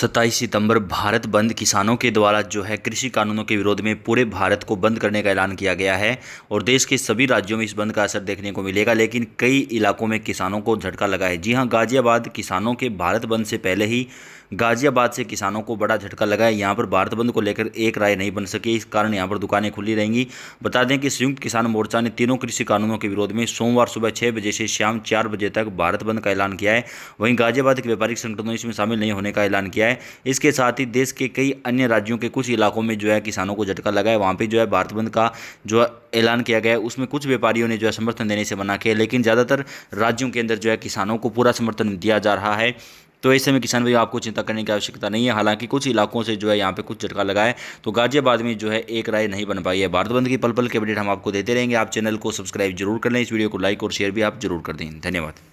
सत्ताईस सितंबर भारत बंद किसानों के द्वारा जो है कृषि कानूनों के विरोध में पूरे भारत को बंद करने का ऐलान किया गया है और देश के सभी राज्यों में इस बंद का असर देखने को मिलेगा लेकिन कई इलाकों में किसानों को झटका लगा है जी हां गाजियाबाद किसानों के भारत बंद से पहले ही गाजियाबाद से किसानों को बड़ा झटका लगा है यहाँ पर भारत बंद को लेकर एक राय नहीं बन सकी इस कारण यहाँ पर दुकानें खुली रहेंगी बता दें कि संयुक्त किसान मोर्चा ने तीनों कृषि कानूनों के विरोध में सोमवार सुबह छः बजे से शाम चार बजे तक भारत बंद का ऐलान किया है वहीं गाजियाबाद के व्यापारिक संगठनों ने इसमें शामिल नहीं होने का ऐलान किया किया है इसके साथ ही देश के कई अन्य राज्यों के कुछ इलाकों में जो है किसानों को झटका लगा है वहाँ पर जो है भारत बंद का जो ऐलान किया गया है उसमें कुछ व्यापारियों ने जो है समर्थन देने से मना किया लेकिन ज़्यादातर राज्यों के अंदर जो है किसानों को पूरा समर्थन दिया जा रहा है तो ऐसे में किसान भाई आपको चिंता करने की आवश्यकता नहीं है हालांकि कुछ इलाकों से जो है यहाँ पे कुछ झटका लगा है तो गाजियाबाद में जो है एक राय नहीं बन पाई है भारत बंद की पल पल के अपडेट हम आपको देते रहेंगे आप चैनल को सब्सक्राइब जरूर कर लें इस वीडियो को लाइक और शेयर भी आप जरूर कर दें धन्यवाद